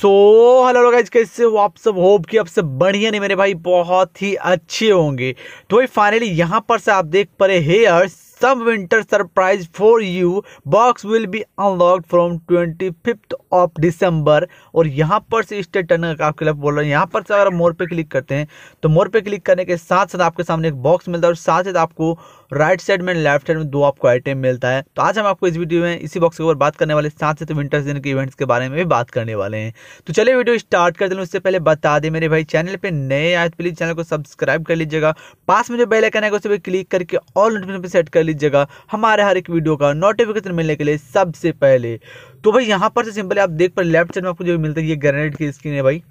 so hello लोग कैसे हो आप सब होप कि आप सब बढ़िया नहीं मेरे भाई बहुत ही अच्छे होंगे तो भाई फाइनली यहाँ पर से आप देख पा रहे here's some winter surprise for you box will be unlocked from 25th of December और यहाँ पर से स्टेट टर्न आपके लिए बोल रहे हैं यहाँ पर से अगर मोर पे क्लिक करते हैं तो मोर पे क्लिक करने के साथ साथ आपके सामने एक बॉक्स मिलता है और साथ साथ आपको राइट साइड में लेफ्ट साइड में दो आपको आइटम मिलता है तो आज हम आपको इस वीडियो में इसी बॉक्स के ऊपर बात करने वाले साथ साथ विंटर सीजन के इवेंट्स के बारे में भी बात करने वाले हैं तो चलिए वीडियो स्टार्ट कर दें उससे पहले बता दें मेरे भाई चैनल पर नए आए प्लीज़ चैनल तो को सब्सक्राइब कर लीजिएगा पास में जो बेलाइकन है उसे भी क्लिक करके ऑल नोटिफिकेशन सेट कर लीजिएगा हमारे हर एक वीडियो का नोटिफिकेशन मिलने के लिए सबसे पहले तो भाई यहाँ पर से सिंपली आप देख पा लेफ्ट साइड में आपको जो मिलता है ये ग्रेनेड की स्क्रीन है भाई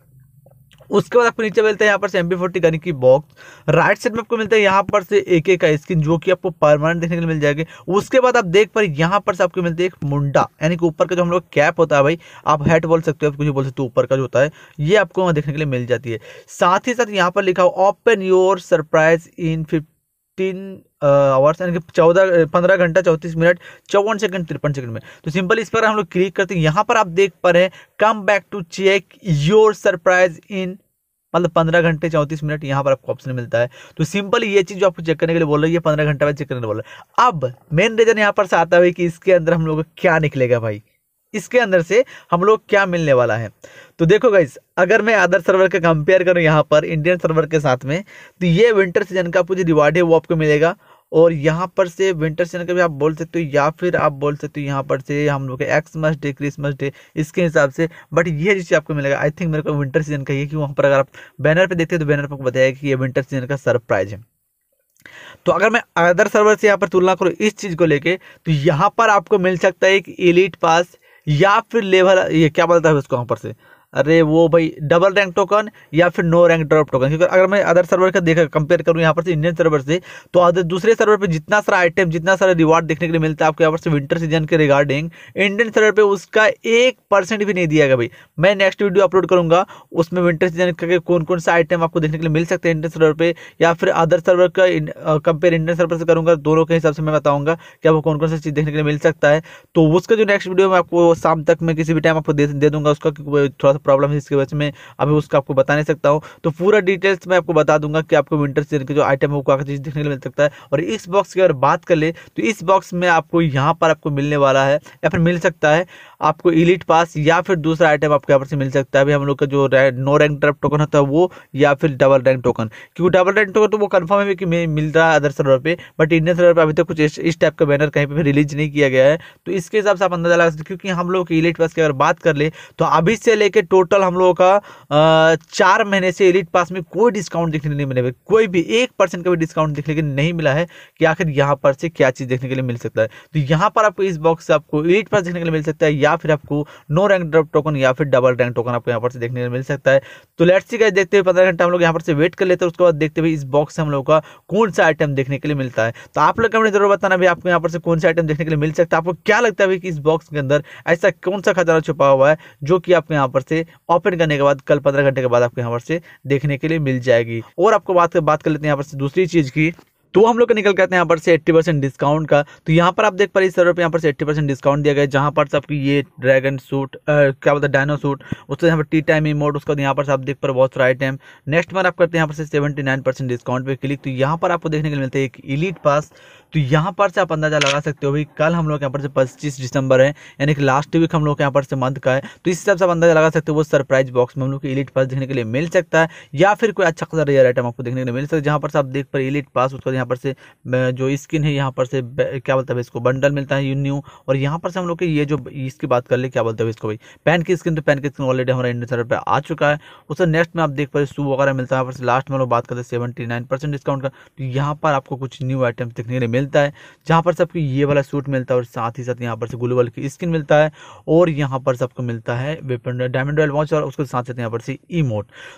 उसके बाद आपको नीचे मिलता है यहाँ पर से एम फोर्टी गन की बॉक्स राइट साइड में आपको मिलता है यहाँ पर से एक एक का स्किन जो कि आपको परमानेंट देखने के लिए मिल जाएगी उसके बाद आप देख पर यहाँ पर से आपको मिलता है एक मुंडा यानी कि ऊपर का जो हम लोग कैप होता है भाई आप हेड बोल सकते हो कुछ बोल सकते हो ऊपर का जो होता है ये आपको वहाँ देखने के लिए मिल जाती है साथ ही साथ यहाँ पर लिखा हो open your surprise in fifty fifteen hours यानी कि चौदह पंद्रह घंटा चौंतीस मिनट चौवन सेकंड तिरपन सेकंड में तो सिंपल इस पर हम लोग क्लिक करते हैं यहाँ पर आप देख पा रहे हैं come back to check your surprise in मतलब पंद्रह घंटे चौंतीस मिनट यहाँ पर आपको ऑप्शन मिलता है तो सिंपल ये चीज़ जो आपको चेक करने के लिए बोल रही है पंद्रह घंटे बाद चेक करने के लिए बोल रहा है अब मेन रीजन यहाँ पर से आता है कि इसके अंदर हम लोग क्या निकलेगा भाई इसके अंदर से हम लोग क्या मिलने वाला है तो देखो गाइज अगर मैं अदर सर्वर का कंपेयर करूँ यहाँ पर इंडियन सर्वर के साथ में तो ये विंटर सीजन का आपको रिवार्ड है वो आपको मिलेगा और यहाँ पर से विंटर सीजन का भी आप बोल सकते हो या फिर आप बोल सकते हो यहाँ पर से हम लोग का एक्समस डे क्रिसमस डे इसके हिसाब से बट ये जो चीज़ आपको मिलेगा आई थिंक मेरे को विंटर सीजन का ये कि वहाँ पर अगर आप बैनर पे देखते हो तो बैनर पर आपको बताया कि ये विंटर सीजन का सरप्राइज है तो अगर मैं अदर सर्वर से यहाँ पर तुलना करूँ इस चीज़ को लेकर तो यहाँ पर आपको मिल सकता है एक एलिट पास या फिर लेवल ये क्या बोलता है उसको पर से अरे वो भाई डबल रैंक टोकन या फिर नो रैंक ड्रॉप टोकन क्योंकि अगर मैं अदर सर्वर का देखा कंपेयर करूँ यहाँ पर से इंडियन सर्वर से तो अदर दूसरे सर्वर पे जितना सारा आइटम जितना सारा रिवार्ड देखने के लिए मिलता है आपको यहाँ पर से विंटर सीजन के रिगार्डिंग इंडियन सर्वर पर उसका एक परसेंट भी नहीं दिया गया भाई मैं नेक्स्ट वीडियो अपलोड करूँगा उसमें विंटर सीजन का कौन कौन सा आइटम आपको देखने के लिए मिल सकते हैं इंडियन सर्वर पर या फिर अदर सर्वर का कंपेयर इंडियन सर्वर से करूँगा दोनों के हिसाब से मैं बताऊँगा कि आपको कौन कौन सा चीज़ देखने के लिए मिल सकता है तो उसका जो नेक्स्ट वीडियो मैं आपको शाम तक मैं किसी भी टाइम आपको दे दूँगा उसका थोड़ा साथ प्रॉब्लम है इसके वजह से अभी उसका आपको बता नहीं सकता हूँ तो पूरा डिटेल्स मैं आपको बता दूंगा कि आपको विंटर सीजन के जो आइटम है वो क्या चीज़ देखने को मिल सकता है और इस बॉक्स की अगर बात कर ले तो इस बॉक्स में आपको यहाँ पर आपको मिलने वाला है या फिर मिल सकता है आपको इलीट पास या फिर दूसरा आइटम आपको यहाँ पर से मिल सकता है अभी हम लोग का जो नो रैंक ड्राफ्ट टोकन होता है वो या फिर डबल रैंक टोकन क्योंकि डबल रैंक टोकन तो वो कन्फर्म है कि मिल रहा है अदर सर्वर पर बट इंडियन सर्वर पर अभी तक कुछ इस, टाइप का बैनर कहीं पर रिलीज नहीं किया गया है तो इसके हिसाब से आप अंदाजा लगा सकते क्योंकि हम लोग की इलेट पास की अगर बात कर ले तो अभी से लेकर टोटल हम लोगों का चार महीने से एलिट पास में कोई डिस्काउंट देखने के लिए मिले कोई भी एक परसेंट का भी डिस्काउंट देखने के लिए नहीं मिला है कि आखिर यहाँ पर से क्या चीज़ देखने के लिए मिल सकता है तो यहाँ पर आपको इस बॉक्स से आपको एलिट पास देखने के लिए मिल सकता है या फिर आपको नो रैंक ड्रॉप टोकन या फिर डबल रैंक टोकन आपको यहाँ पर से देखने के लिए मिल सकता है तो लेट्स सी देखते हुए पंद्रह घंटा हम लोग यहाँ पर से वेट कर लेते हैं उसके बाद देखते हुए इस बॉक्स से हम लोग का कौन सा आइटम देखने के लिए मिलता है तो आप लोग कमेंट जरूर बताना भी आपको यहाँ पर से कौन सा आइटम देखने के लिए मिल सकता है आपको क्या लगता है कि इस बॉक्स के अंदर ऐसा कौन सा खजाना छुपा हुआ है जो कि आपको यहाँ पर से से ओपन करने के बाद कल पंद्रह घंटे के बाद आपको यहाँ पर से देखने के लिए मिल जाएगी और आपको बात कर लेते हैं यहाँ पर से दूसरी चीज़ की तो हम लोग निकल करते हैं यहाँ पर से एट्टी परसेंट डिस्काउंट का तो यहाँ पर आप देख पा रहे पर यहाँ पर से एट्टी परसेंट डिस्काउंट दिया गया जहाँ पर सबकी आपकी ये ड्रैगन सूट आ, क्या बोलते हैं डायनो सूट उससे यहाँ पर टी टाइम इमोट उसका यहाँ पर आप देख पर बहुत सारा आइटम नेक्स्ट बार आप करते हैं यहाँ पर से सेवेंटी डिस्काउंट पर क्लिक तो यहाँ पर आपको देखने के लिए मिलता है एक इलीट पास तो यहाँ पर से आप अंदाजा लगा सकते हो भाई कल हम लोग यहाँ पर से पच्चीस दिसंबर है यानी कि लास्ट वीक हम लोग यहाँ पर से मंथ का है तो इस हिसाब से आप अंदाजा लगा सकते हो वो सरप्राइज बॉक्स में हम लोग इलीट पास देखने के लिए मिल सकता है या फिर कोई अच्छा खासा रेयर आइटम आपको देखने के लिए मिल सकता है जहाँ पर आप देख पर इलीट पास उसका यहाँ पर से जो स्किन है यहाँ पर से क्या बोलते हैं इसको बंडल मिलता है न्यू और यहाँ पर से हम लोग ये जो इसकी बात कर ले क्या बोलते हैं इसको भाई पैन की स्किन तो पैन की स्किन ऑलरेडी हमारे इंडियन सर्वर पर आ चुका है उससे नेक्स्ट में आप देख पा रहे सू वगैरह मिलता है यहाँ पर से लास्ट में लोग बात करते हैं सेवेंटी नाइन परसेंट डिस्काउंट का तो यहाँ पर आपको कुछ न्यू आइटम्स देखने के लिए मिलता है जहाँ पर सबको ये वाला सूट मिलता है और साथ ही साथ यहाँ पर से ग्लूबल की स्किन मिलता है और यहाँ पर सबको मिलता है डायमंड रॉयल वॉच और उसके साथ साथ यहाँ पर से ई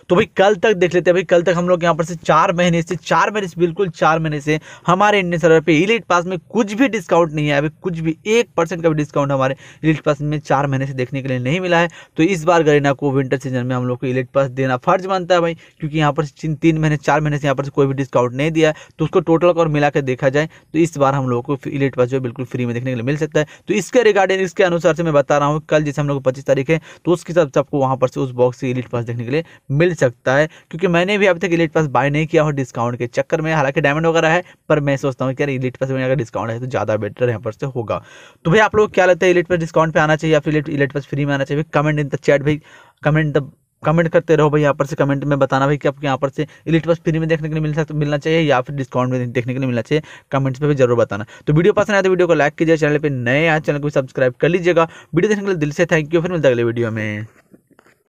तो भाई कल तक देख लेते हैं भाई कल तक हम लोग यहाँ पर से चार महीने से चार महीने बिल्कुल चार महीने महीने से हमारे इंडियन सर्वर पे इलीट पास में कुछ भी डिस्काउंट नहीं है अभी कुछ भी एक परसेंट का भी डिस्काउंट हमारे इलीट पास में चार महीने से देखने के लिए नहीं मिला है तो इस बार गरीना को विंटर सीजन में हम लोग को इलीट पास देना फर्ज बनता है भाई क्योंकि यहाँ पर तीन महीने चार महीने से यहाँ पर कोई भी डिस्काउंट नहीं दिया तो उसको टोटल और मिला के देखा जाए तो इस बार हम लोग को इलीट पास जो है बिल्कुल फ्री में देखने के लिए मिल सकता है तो इसके रिगार्डिंग इसके अनुसार से मैं बता रहा हूँ कल जैसे हम लोग पच्चीस तारीख है तो उसके हिसाब से आपको वहाँ पर से उस बॉक्स से इलीट पास देखने के लिए मिल सकता है क्योंकि मैंने भी अभी तक इलीट पास बाय नहीं किया हो डिस्काउंट के चक्कर में हालांकि डायमंड वगैरह वगैरह है पर मैं सोचता हूँ कि यार इलेट पास में अगर डिस्काउंट है तो ज़्यादा बेटर यहाँ पर से होगा तो भाई आप लोग क्या लगता है इलेट पर डिस्काउंट पे आना चाहिए या फिर इलेट पास फ्री में आना चाहिए कमेंट इन द चैट भाई कमेंट द कमेंट करते रहो भाई यहाँ पर से कमेंट में बताना भाई कि आपको यहाँ पर से इलिट बस फ्री में देखने के लिए मिल सकता मिलना चाहिए या फिर डिस्काउंट में देखने के लिए मिलना चाहिए कमेंट्स में भी जरूर बताना तो वीडियो पसंद आया तो वीडियो को लाइक कीजिए चैनल पर नए आए चैनल को सब्सक्राइब कर लीजिएगा वीडियो देखने के लिए दिल से थैंक यू फिर मिलता अगले वीडियो में